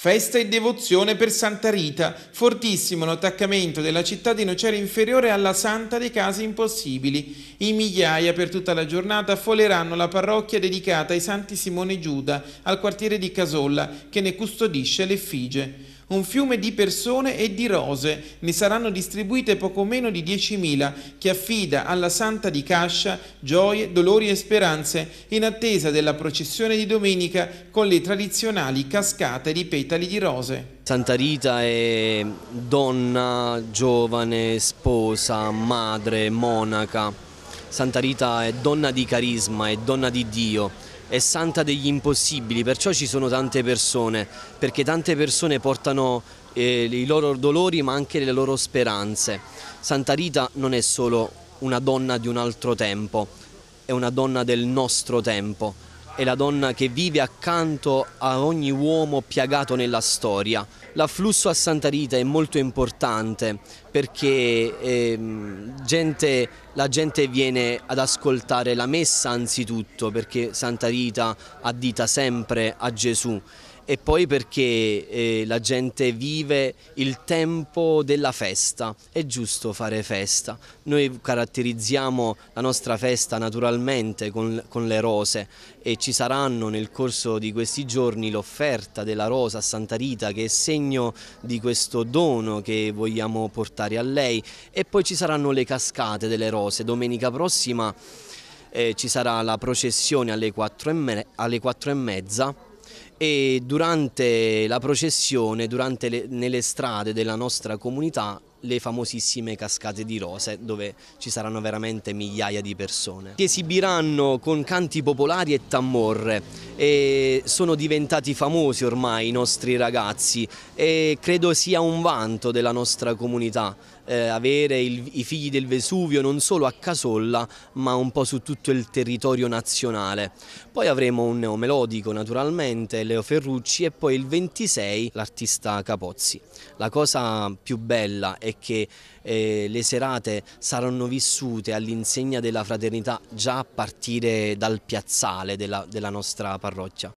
Festa e devozione per Santa Rita, fortissimo l'attaccamento della città di Nocera Inferiore alla Santa dei Casi Impossibili. In migliaia per tutta la giornata affoleranno la parrocchia dedicata ai Santi Simone e Giuda, al quartiere di Casolla, che ne custodisce l'effigie un fiume di persone e di rose, ne saranno distribuite poco meno di 10.000, che affida alla Santa di Cascia gioie, dolori e speranze, in attesa della processione di domenica con le tradizionali cascate di petali di rose. Santa Rita è donna, giovane, sposa, madre, monaca. Santa Rita è donna di carisma, è donna di Dio è santa degli impossibili, perciò ci sono tante persone, perché tante persone portano eh, i loro dolori ma anche le loro speranze. Santa Rita non è solo una donna di un altro tempo, è una donna del nostro tempo, è la donna che vive accanto a ogni uomo piagato nella storia. L'afflusso a Santa Rita è molto importante perché ehm, gente, la gente viene ad ascoltare la messa anzitutto perché Santa Rita addita sempre a Gesù e poi perché eh, la gente vive il tempo della festa, è giusto fare festa, noi caratterizziamo la nostra festa naturalmente con, con le rose e ci saranno nel corso di questi giorni l'offerta della rosa a Santa Rita che è segno di questo dono che vogliamo portare a lei e poi ci saranno le cascate delle rose, domenica prossima eh, ci sarà la processione alle quattro e, me- alle 4 e mezza e durante la processione, durante le, nelle strade della nostra comunità, le famosissime cascate di rose dove ci saranno veramente migliaia di persone che esibiranno con canti popolari e tamorre e sono diventati famosi ormai i nostri ragazzi e credo sia un vanto della nostra comunità eh, avere il, i figli del Vesuvio non solo a Casolla ma un po' su tutto il territorio nazionale. Poi avremo un neomelodico naturalmente, Leo Ferrucci e poi il 26 l'artista Capozzi. La cosa più bella è che eh, le serate saranno vissute all'insegna della fraternità già a partire dal piazzale della, della nostra parola Rocha.